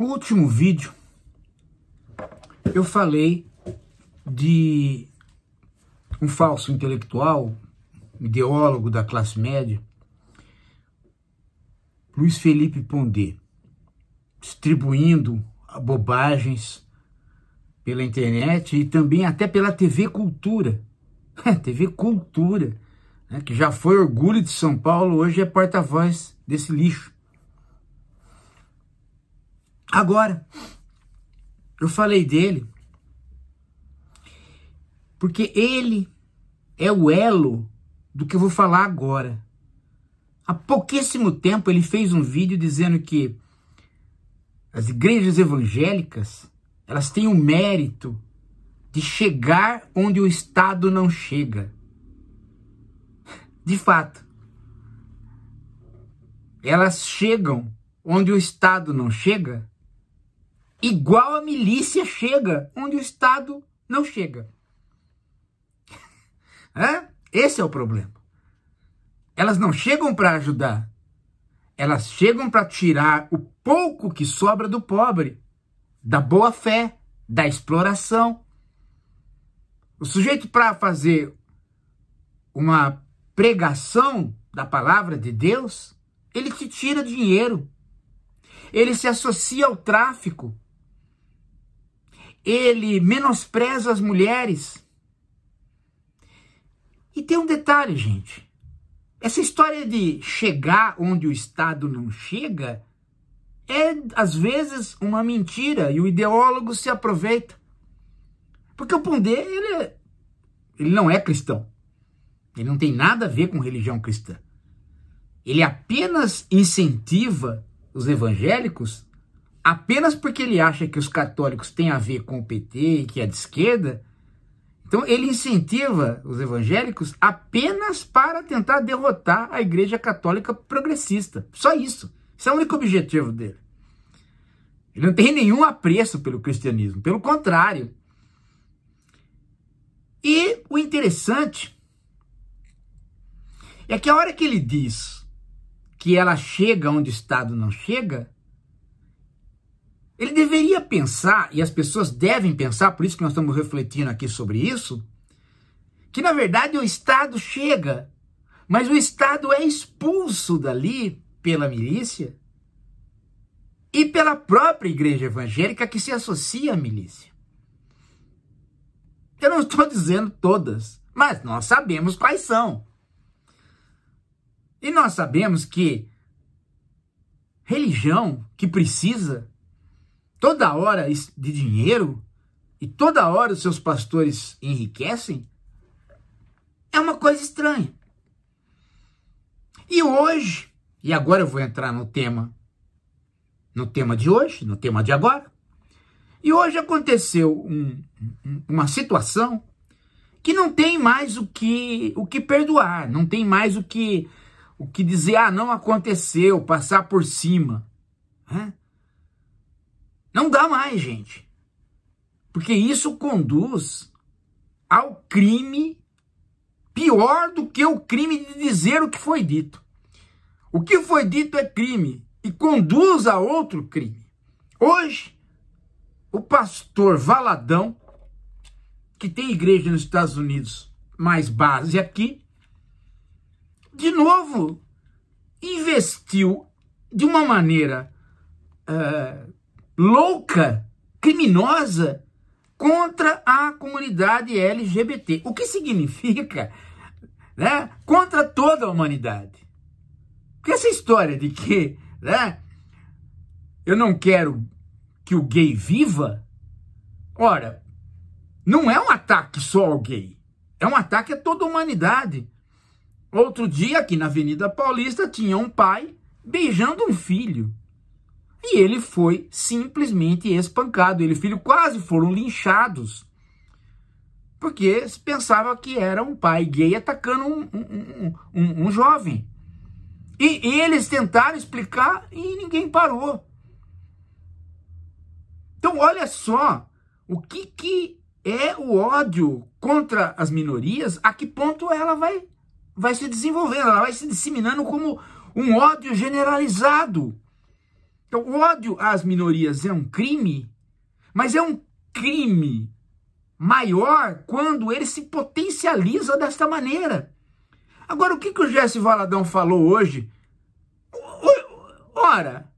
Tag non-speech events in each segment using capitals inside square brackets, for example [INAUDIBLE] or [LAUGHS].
No último vídeo, eu falei de um falso intelectual, ideólogo da classe média, Luiz Felipe Pondé, distribuindo bobagens pela internet e também até pela TV Cultura. [LAUGHS] É, TV Cultura, né, que já foi orgulho de São Paulo, hoje é porta-voz desse lixo. Agora, eu falei dele porque ele é o elo do que eu vou falar agora. Há pouquíssimo tempo ele fez um vídeo dizendo que as igrejas evangélicas elas têm o mérito de chegar onde o Estado não chega. De fato, elas chegam onde o Estado não chega Igual a milícia chega onde o Estado não chega. É? [LAUGHS] Esse é o problema. Elas não chegam para ajudar. Elas chegam para tirar o pouco que sobra do pobre, da boa fé, da exploração. O sujeito para fazer uma pregação da palavra de Deus, ele te tira dinheiro. Ele se associa ao tráfico ele menospreza as mulheres. E tem um detalhe, gente. Essa história de chegar onde o Estado não chega é, às vezes, uma mentira e o ideólogo se aproveita. Porque o Pondé, ele, ele não é cristão. Ele não tem nada a ver com religião cristã. Ele apenas incentiva os evangélicos apenas porque ele acha que os católicos têm a ver com o PT e que é de esquerda, então ele incentiva os evangélicos apenas para tentar derrotar a Igreja Católica progressista. Só isso. Esse é o único objetivo dele. Ele não tem nenhum apreço pelo cristianismo, pelo contrário. E o interessante é que a hora que ele diz que ela chega onde o Estado não chega, ele deveria pensar, e as pessoas devem pensar, por isso que nós estamos refletindo aqui sobre isso, que na verdade o Estado chega, mas o Estado é expulso dali pela milícia e pela própria igreja evangélica que se associa à milícia. Eu não estou dizendo todas, mas nós sabemos quais são. E nós sabemos que religião que precisa toda hora de dinheiro e toda hora os seus pastores enriquecem, é uma coisa estranha. E hoje, e agora eu vou entrar no tema, no tema de hoje, no tema de agora. E hoje aconteceu um, uma situação que não tem mais o que o que perdoar, não tem mais o que o que dizer, ah, não aconteceu, passar por cima. Né? Não dá mais, gente. Porque isso conduz ao crime pior do que o crime de dizer o que foi dito. O que foi dito é crime e conduz a outro crime. Hoje, o pastor Valadão, que tem igreja nos Estados Unidos, mais base aqui, de novo investiu de uma maneira uh, louca, criminosa contra a comunidade LGBT. O que significa né, contra toda a humanidade. Porque essa história de que né, eu não quero que o gay viva, ora, não é um ataque só ao gay, é um ataque a toda a humanidade. Outro dia, aqui na Avenida Paulista, tinha um pai beijando um filho. E ele foi simplesmente espancado. Ele e o filho quase foram linchados. Porque pensava que era um pai gay atacando um, um, um, um jovem. E, e eles tentaram explicar e ninguém parou. Então, olha só o que, que é o ódio contra as minorias, a que ponto ela vai, vai se desenvolvendo, ela vai se disseminando como um ódio generalizado. Então, ódio às minorias é um crime, mas é um crime maior quando ele se potencializa desta maneira. Agora, o que, que o Jesse Valadão falou hoje? Ora,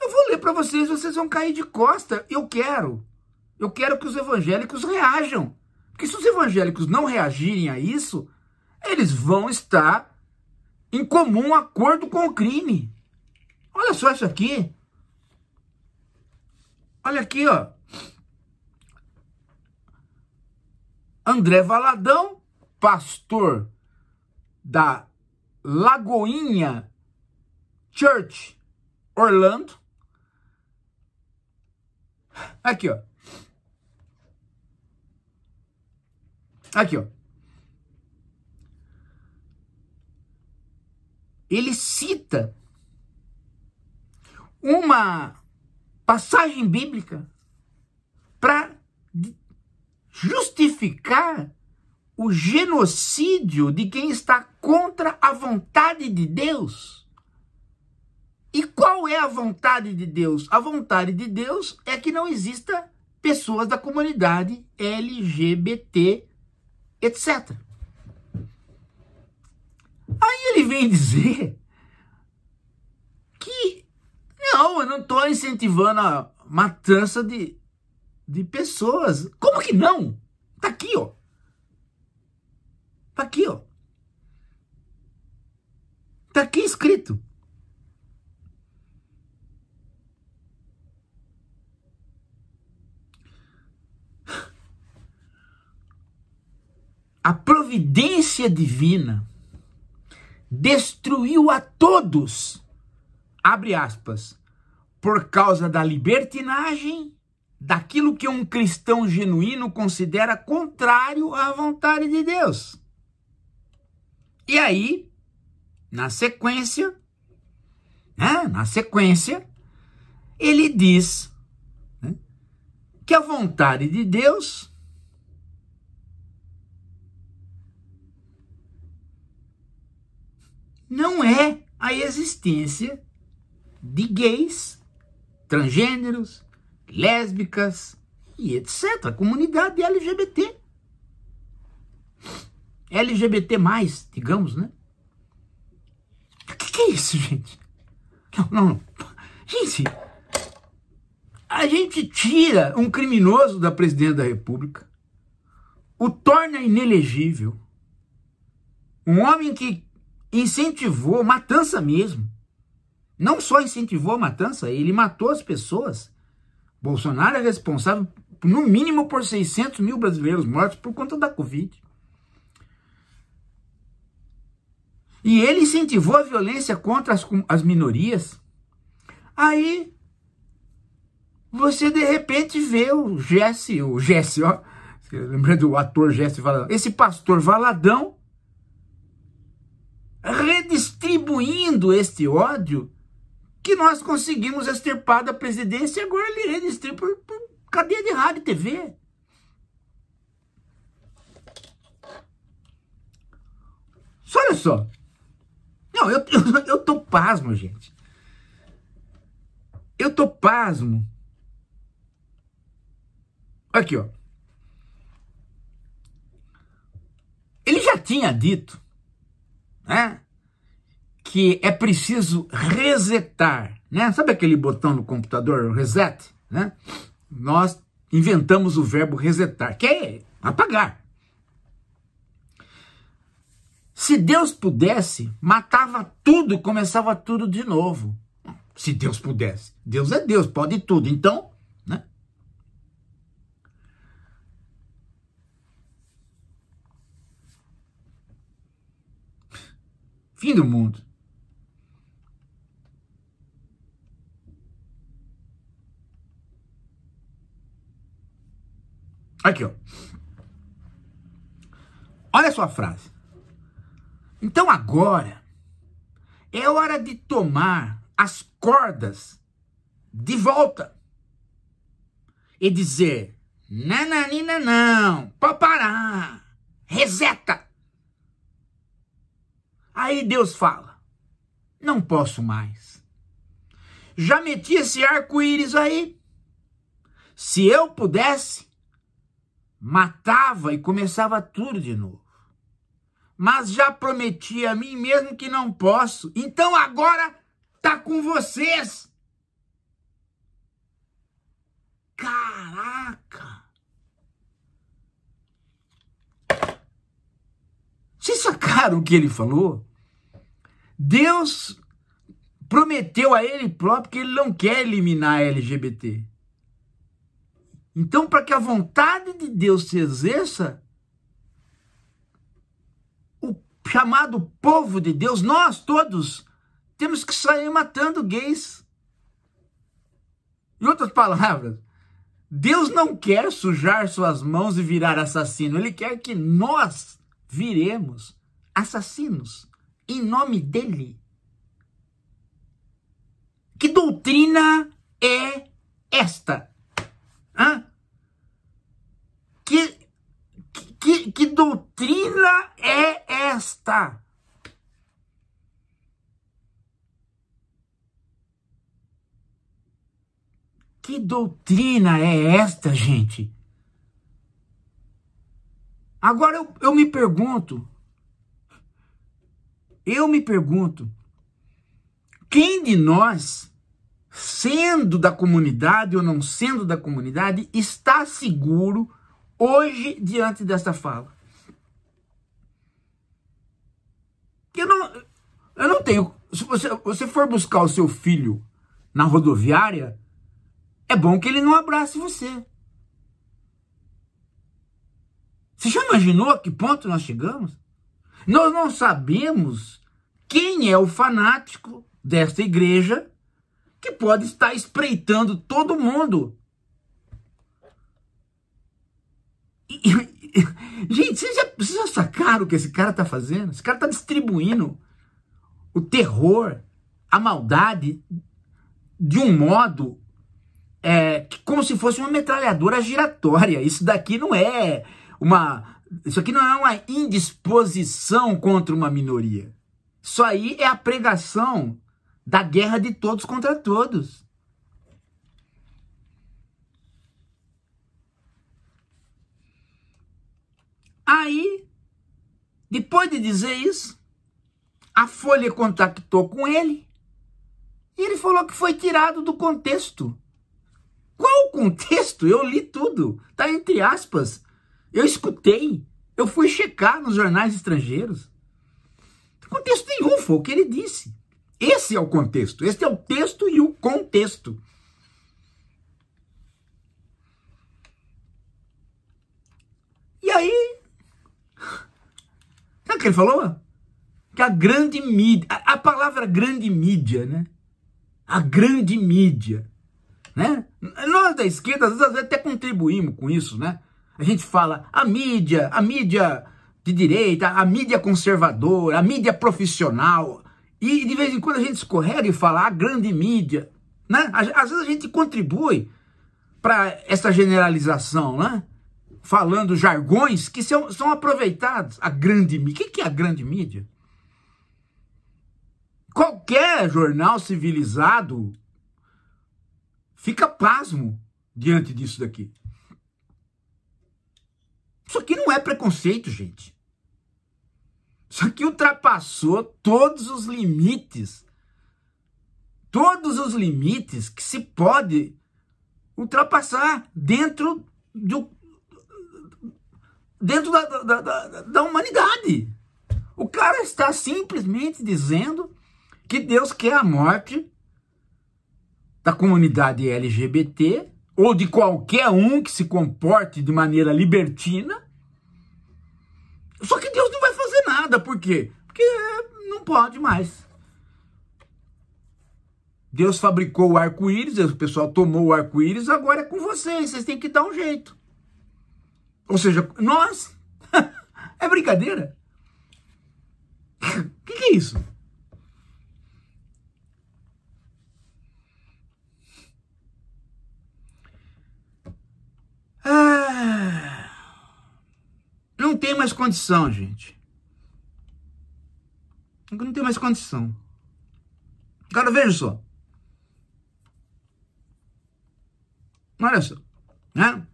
eu vou ler para vocês, vocês vão cair de costa. Eu quero. Eu quero que os evangélicos reajam. Porque se os evangélicos não reagirem a isso, eles vão estar em comum acordo com o crime. Olha só isso aqui. Olha aqui, ó. André Valadão, pastor da Lagoinha Church, Orlando. Aqui, ó. Aqui, ó. Ele cita uma passagem bíblica para justificar o genocídio de quem está contra a vontade de Deus. E qual é a vontade de Deus? A vontade de Deus é que não exista pessoas da comunidade LGBT, etc. Aí ele vem dizer que não, eu não estou incentivando a matança de, de pessoas. Como que não? Tá aqui, ó. Tá aqui, ó. Tá aqui escrito. A providência divina destruiu a todos abre aspas, por causa da libertinagem daquilo que um cristão genuíno considera contrário à vontade de Deus. E aí, na sequência, né, na sequência, ele diz né, que a vontade de Deus não é a existência de gays, transgêneros, lésbicas e etc. A comunidade LGBT. LGBT, digamos, né? O que, que é isso, gente? Não, não, não. Gente, a gente tira um criminoso da presidente da República, o torna inelegível, um homem que incentivou matança mesmo, não só incentivou a matança, ele matou as pessoas. Bolsonaro é responsável, no mínimo, por 600 mil brasileiros mortos por conta da Covid. E ele incentivou a violência contra as, as minorias. Aí você de repente vê o Jesse, o Jesse, ó, lembrando do ator Jesse Valadão, esse pastor Valadão redistribuindo este ódio que nós conseguimos extirpar da presidência e agora ele registrou por, por cadeia de rádio e TV. Só olha só. Não, eu, eu, eu tô pasmo, gente. Eu tô pasmo. Aqui, ó. Ele já tinha dito, né? que é preciso resetar, né? Sabe aquele botão no computador, reset, né? Nós inventamos o verbo resetar, que é apagar. Se Deus pudesse, matava tudo e começava tudo de novo. Se Deus pudesse. Deus é Deus, pode tudo. Então, né? Fim do mundo. Aqui, ó. Olha só a frase. Então agora é hora de tomar as cordas de volta e dizer: nananina, não, pode parar, reseta. Aí Deus fala: não posso mais. Já meti esse arco-íris aí. Se eu pudesse, matava e começava tudo de novo. Mas já prometi a mim mesmo que não posso. Então agora tá com vocês. Caraca! Vocês sacaram o que ele falou? Deus prometeu a ele próprio que ele não quer eliminar a LGBT. Então, para que a vontade de Deus se exerça, o chamado povo de Deus, nós todos, temos que sair matando gays. Em outras palavras, Deus não quer sujar suas mãos e virar assassino. Ele quer que nós viremos assassinos em nome dele. Que doutrina é esta? Hã? Que, que, que doutrina é esta? Que doutrina é esta, gente? Agora eu, eu me pergunto, eu me pergunto, quem de nós sendo da comunidade ou não sendo da comunidade, está seguro hoje diante desta fala. Eu não, eu não tenho. Se você, você for buscar o seu filho na rodoviária, é bom que ele não abrace você. Você já imaginou a que ponto nós chegamos? Nós não sabemos quem é o fanático desta igreja que pode estar espreitando todo mundo. E, gente, vocês já, vocês já sacaram o que esse cara está fazendo? Esse cara está distribuindo o terror, a maldade, de um modo é, como se fosse uma metralhadora giratória. Isso daqui não é uma. Isso aqui não é uma indisposição contra uma minoria. Isso aí é a pregação da guerra de todos contra todos. Aí, depois de dizer isso, a Folha contactou com ele e ele falou que foi tirado do contexto. Qual o contexto? Eu li tudo, tá entre aspas. Eu escutei, eu fui checar nos jornais estrangeiros. Contexto nenhum foi o que ele disse. Esse é o contexto. este é o texto e o contexto. E aí. Sabe o que ele falou? Que a grande mídia. A, a palavra grande mídia, né? A grande mídia. Né? Nós da esquerda, às vezes, até contribuímos com isso, né? A gente fala a mídia, a mídia de direita, a mídia conservadora, a mídia profissional, e de vez em quando a gente escorrega e fala, a grande mídia, né? Às vezes a gente contribui para essa generalização, né? Falando jargões que são, são aproveitados. A grande mídia. O que é a grande mídia? Qualquer jornal civilizado fica pasmo diante disso daqui. Isso aqui não é preconceito, gente. Só que ultrapassou todos os limites, todos os limites que se pode ultrapassar dentro do dentro da, da, da, da humanidade. O cara está simplesmente dizendo que Deus quer a morte da comunidade LGBT ou de qualquer um que se comporte de maneira libertina. Só que nada, por quê? Porque não pode mais. Deus fabricou o arco-íris, o pessoal tomou o arco-íris, agora é com vocês, vocês têm que dar um jeito. Ou seja, nós. [LAUGHS] é brincadeira? O [LAUGHS] que, que é isso? Ah, não tem mais condição, gente. Não tem mais condição. Cara, veja só. Olha só. Né?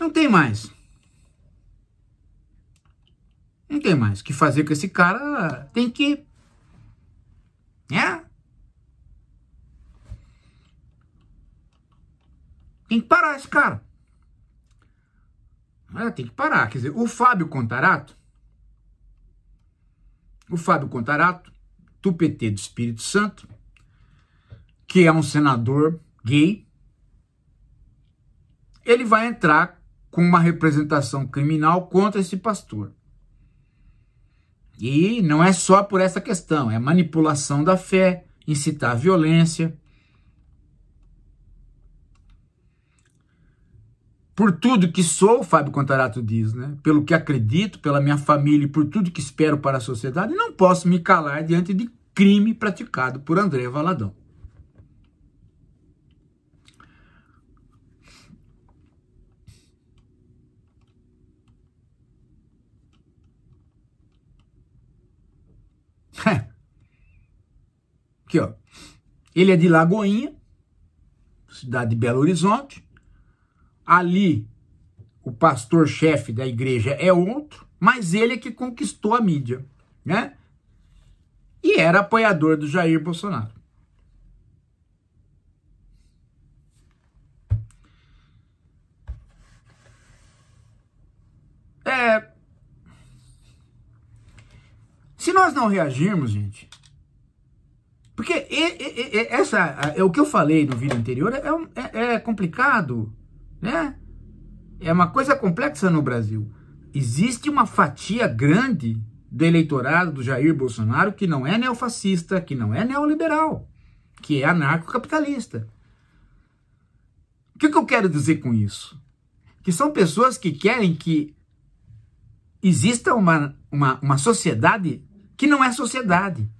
Não tem mais. Não tem mais o que fazer com esse cara. Tem que. Né? Tem que parar esse cara. Ela tem que parar. Quer dizer, o Fábio Contarato, o Fábio Contarato, do PT do Espírito Santo, que é um senador gay, ele vai entrar com uma representação criminal contra esse pastor. E não é só por essa questão, é manipulação da fé, incitar a violência, Por tudo que sou, Fábio Contarato diz, né? pelo que acredito, pela minha família e por tudo que espero para a sociedade, não posso me calar diante de crime praticado por André Valadão. É. Aqui, ó. Ele é de Lagoinha, cidade de Belo Horizonte, ali o pastor-chefe da igreja é outro, mas ele é que conquistou a mídia, né? E era apoiador do Jair Bolsonaro. É... Se nós não reagirmos, gente, porque essa, é o que eu falei no vídeo anterior é, é, é complicado né? É uma coisa complexa no Brasil. Existe uma fatia grande do eleitorado do Jair Bolsonaro que não é neofascista, que não é neoliberal, que é anarcocapitalista. O que, que eu quero dizer com isso? Que são pessoas que querem que exista uma, uma, uma sociedade que não é sociedade.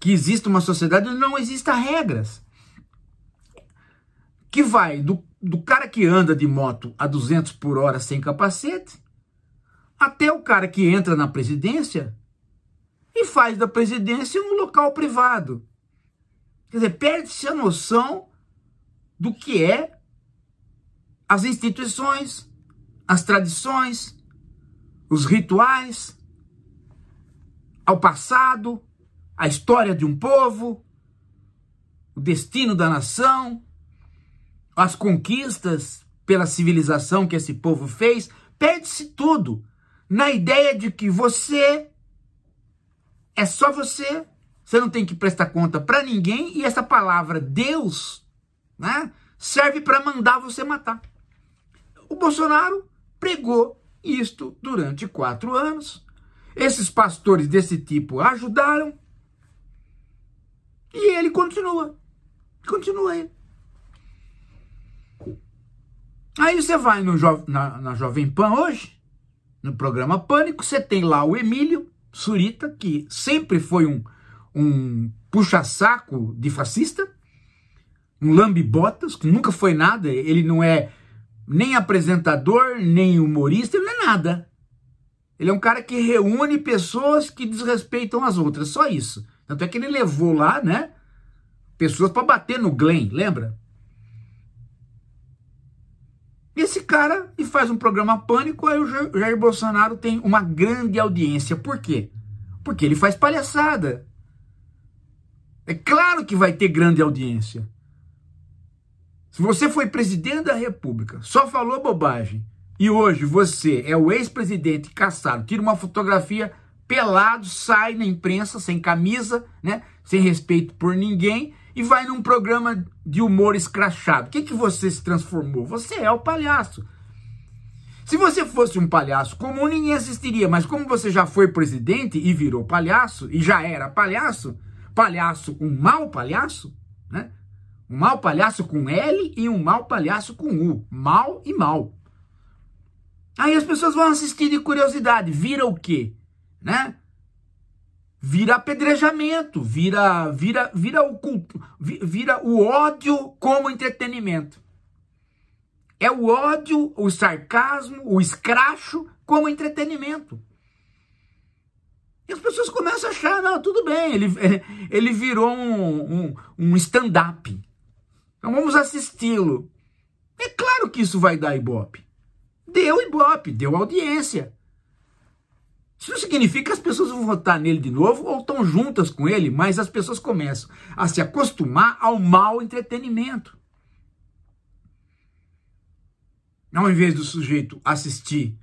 Que exista uma sociedade onde não exista regras que vai do, do cara que anda de moto a 200 por hora sem capacete, até o cara que entra na presidência e faz da presidência um local privado. Quer dizer, perde-se a noção do que é as instituições, as tradições, os rituais, ao passado, a história de um povo, o destino da nação, as conquistas pela civilização que esse povo fez, perde-se tudo na ideia de que você é só você, você não tem que prestar conta para ninguém e essa palavra Deus, né, serve para mandar você matar. O Bolsonaro pregou isto durante quatro anos. Esses pastores desse tipo ajudaram. E ele continua. Continua aí. Aí você vai no jo na, na Jovem Pan hoje, no programa Pânico, você tem lá o Emílio Surita, que sempre foi um, um puxa-saco de fascista, um Lambibotas que nunca foi nada, ele não é nem apresentador, nem humorista, ele não é nada. Ele é um cara que reúne pessoas que desrespeitam as outras, só isso. Tanto é que ele levou lá, né, pessoas para bater no Glenn, lembra? esse cara e faz um programa pânico, aí o Jair Bolsonaro tem uma grande audiência. Por quê? Porque ele faz palhaçada. É claro que vai ter grande audiência. Se você foi presidente da República, só falou bobagem, e hoje você é o ex-presidente caçado, tira uma fotografia pelado, sai na imprensa, sem camisa, né? sem respeito por ninguém, e vai num programa de humor escrachado. O que, que você se transformou? Você é o palhaço. Se você fosse um palhaço comum, ninguém assistiria, mas como você já foi presidente e virou palhaço, e já era palhaço, palhaço, um mau palhaço, né? Um mau palhaço com L e um mau palhaço com U. Mal e mal. Aí as pessoas vão assistir de curiosidade. Vira o quê? Né? vira apedrejamento, vira vira vira o culto, vira o ódio como entretenimento. É o ódio, o sarcasmo, o escracho como entretenimento. E as pessoas começam a achar, não, tudo bem, ele, [LAUGHS] ele virou um, um, um stand-up. Então vamos assisti-lo. É claro que isso vai dar ibope. Deu ibope, deu audiência. Isso significa que as pessoas vão votar nele de novo ou estão juntas com ele, mas as pessoas começam a se acostumar ao mau entretenimento. Ao invés do sujeito assistir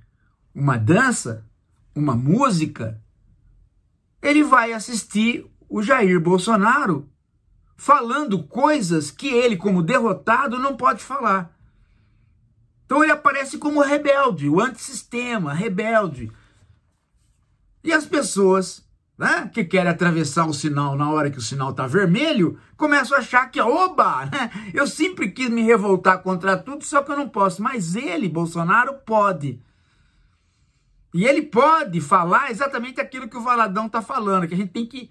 uma dança, uma música, ele vai assistir o Jair Bolsonaro falando coisas que ele, como derrotado, não pode falar. Então ele aparece como rebelde, o antissistema, rebelde e as pessoas né, que querem atravessar o sinal na hora que o sinal está vermelho começam a achar que, oba, né, eu sempre quis me revoltar contra tudo, só que eu não posso. Mas ele, Bolsonaro, pode. E ele pode falar exatamente aquilo que o Valadão está falando, que a gente tem que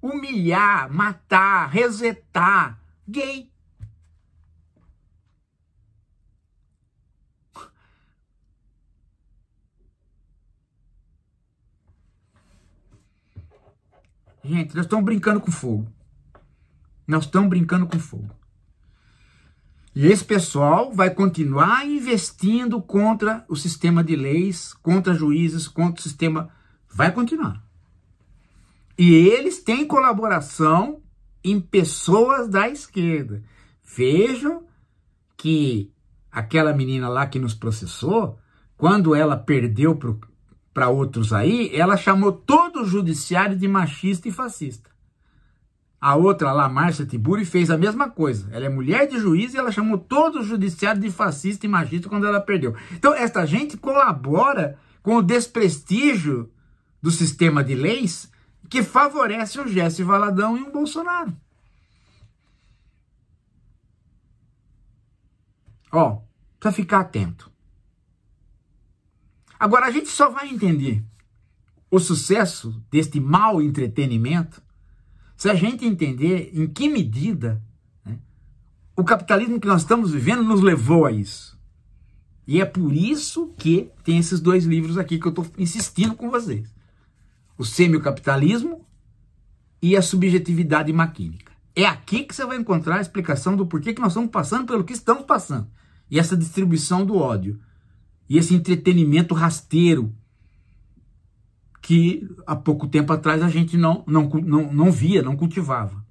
humilhar, matar, resetar gay. Gente, nós estamos brincando com fogo. Nós estamos brincando com fogo. E esse pessoal vai continuar investindo contra o sistema de leis, contra juízes, contra o sistema. Vai continuar. E eles têm colaboração em pessoas da esquerda. Vejam que aquela menina lá que nos processou, quando ela perdeu para outros aí, ela chamou todo o judiciário de machista e fascista. A outra lá, Márcia Tiburi, fez a mesma coisa. Ela é mulher de juiz e ela chamou todo o judiciário de fascista e machista quando ela perdeu. Então, esta gente colabora com o desprestígio do sistema de leis que favorece o Jesse Valadão e o Bolsonaro. Ó, precisa ficar atento. Agora, a gente só vai entender o sucesso deste mau entretenimento se a gente entender em que medida né, o capitalismo que nós estamos vivendo nos levou a isso. E é por isso que tem esses dois livros aqui que eu estou insistindo com vocês: O Semi-Capitalismo e a Subjetividade Maquínica. É aqui que você vai encontrar a explicação do porquê que nós estamos passando pelo que estamos passando. E essa distribuição do ódio e esse entretenimento rasteiro que há pouco tempo atrás a gente não, não, não, não via, não cultivava.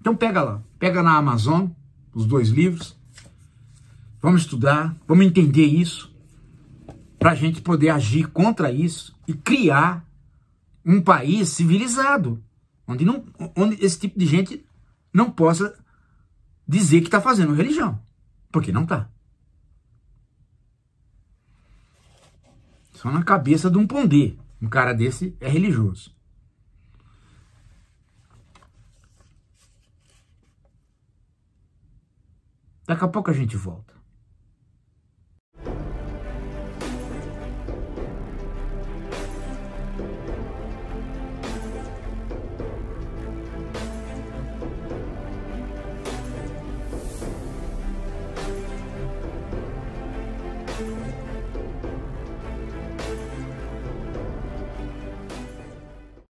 Então pega lá, pega na Amazon os dois livros, vamos estudar, vamos entender isso, para a gente poder agir contra isso e criar um país civilizado, onde, não, onde esse tipo de gente não possa dizer que está fazendo religião, porque não está. Só na cabeça de um pondê. Um cara desse é religioso. Daqui a pouco a gente volta.